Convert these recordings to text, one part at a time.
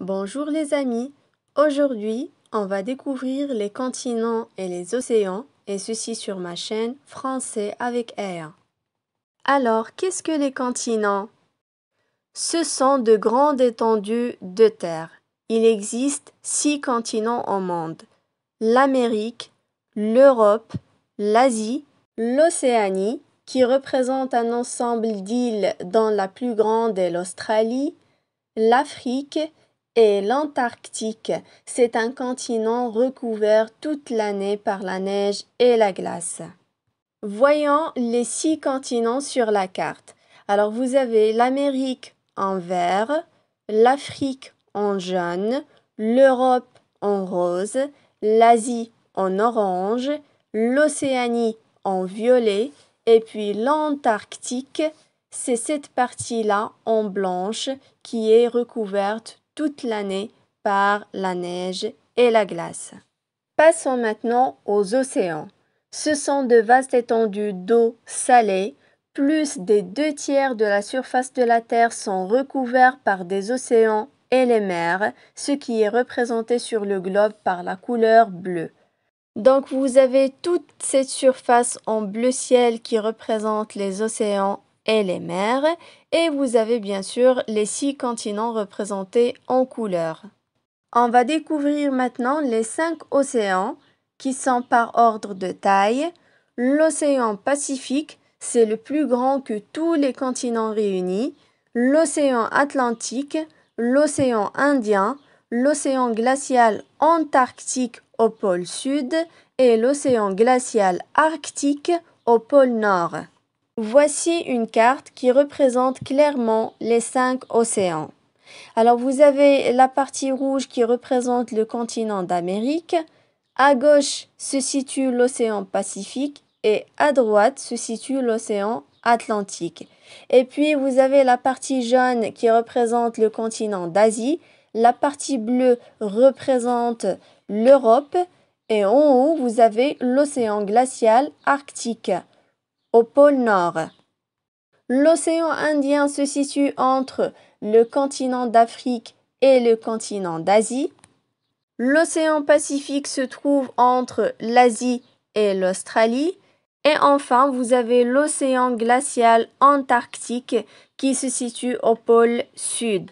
Bonjour les amis, aujourd'hui on va découvrir les continents et les océans et ceci sur ma chaîne Français avec Air. Alors qu'est-ce que les continents Ce sont de grandes étendues de terre. Il existe six continents au monde. L'Amérique, l'Europe, l'Asie, l'Océanie, qui représente un ensemble d'îles dont la plus grande est l'Australie, l'Afrique, et l'Antarctique. C'est un continent recouvert toute l'année par la neige et la glace. Voyons les six continents sur la carte. Alors vous avez l'Amérique en vert, l'Afrique en jaune, l'Europe en rose, l'Asie en orange, l'Océanie en violet et puis l'Antarctique, c'est cette partie-là en blanche qui est recouverte l'année par la neige et la glace. Passons maintenant aux océans. Ce sont de vastes étendues d'eau salée. Plus des deux tiers de la surface de la Terre sont recouverts par des océans et les mers, ce qui est représenté sur le globe par la couleur bleue. Donc vous avez toute cette surface en bleu ciel qui représente les océans et les mers, et vous avez bien sûr les six continents représentés en couleur. On va découvrir maintenant les cinq océans qui sont par ordre de taille. L'océan Pacifique, c'est le plus grand que tous les continents réunis. L'océan Atlantique, l'océan Indien, l'océan glacial Antarctique au pôle sud et l'océan glacial Arctique au pôle nord. Voici une carte qui représente clairement les cinq océans. Alors vous avez la partie rouge qui représente le continent d'Amérique. À gauche se situe l'océan Pacifique et à droite se situe l'océan Atlantique. Et puis vous avez la partie jaune qui représente le continent d'Asie. La partie bleue représente l'Europe. Et en haut, vous avez l'océan glacial arctique au pôle Nord. L'océan Indien se situe entre le continent d'Afrique et le continent d'Asie. L'océan Pacifique se trouve entre l'Asie et l'Australie. Et enfin, vous avez l'océan glacial antarctique qui se situe au pôle sud.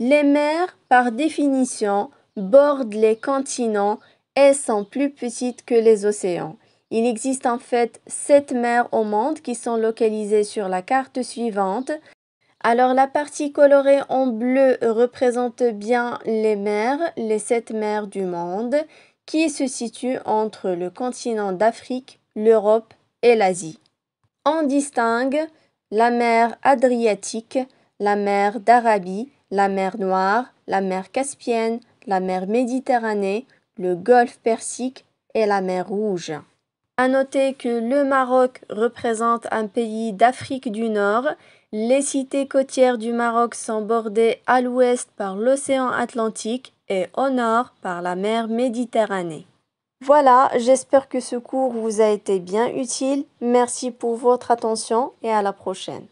Les mers, par définition, bordent les continents et sont plus petites que les océans. Il existe en fait sept mers au monde qui sont localisées sur la carte suivante. Alors la partie colorée en bleu représente bien les mers, les sept mers du monde, qui se situent entre le continent d'Afrique, l'Europe et l'Asie. On distingue la mer Adriatique, la mer d'Arabie, la mer Noire, la mer Caspienne, la mer Méditerranée, le golfe Persique et la mer Rouge. À noter que le Maroc représente un pays d'Afrique du Nord. Les cités côtières du Maroc sont bordées à l'ouest par l'océan Atlantique et au nord par la mer Méditerranée. Voilà, j'espère que ce cours vous a été bien utile. Merci pour votre attention et à la prochaine.